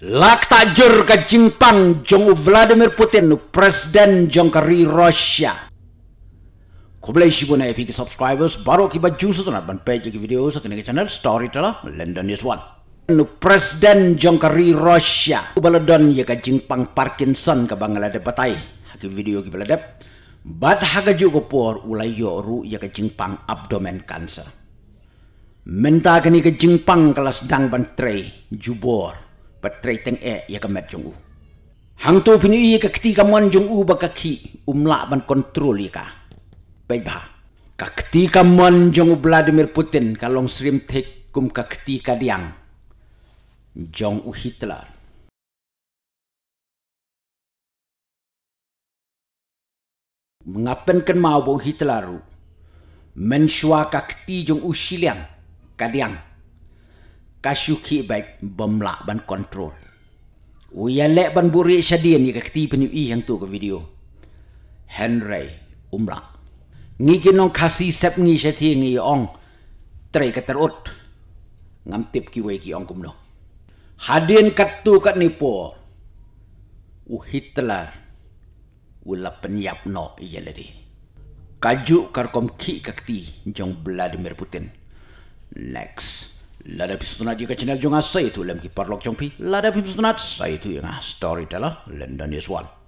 Lak tajur ke Jinping Jong Vladimir Putin Presiden Jong Kari Russia Kubelai si bunai epic subscribers baru kiba jusu tu nak ban page ke video sa kena story telah London News 1 nu presiden jongkari Rusia ubaladon ya ka jingpang parkinson ka bangala de batai haki video ki baladep bad haga ju ko por ulai yoru ru ya ka jingpang abdomen cancer menta kini ka jingpang kala sedang ban tre jubor patrai teng e ya ka mat hang tu pinu ye ka kti ka mon jung u ba ka ki umla ban kontrol ye ka baik ba ka kti ka mon jung vladimir putin ka long stream thek kum ka kti ka diang jung u hitler mengapen ken mau bo hitler ru mensua ka kti jung siliang ka diang kasyuki baik bemla ban kontrol. Uya le ban buri sadian ni kakti penyui yang tu ke video. Henry umla. Ni nong kasi sep ni sati ni ong. Terai kat terut. Ngam tip ki wai ki ong kumno. Hadian kat tu kat ni po. U Hitler. U penyap no iya ledi. Lah Kajuk karkom ki kakti jong Vladimir Putin. Next. Lada pi sutunat di channel jangan saya tu lembik parlok jong Lada pi sutunat sai tu yang ah, storyteller London is one.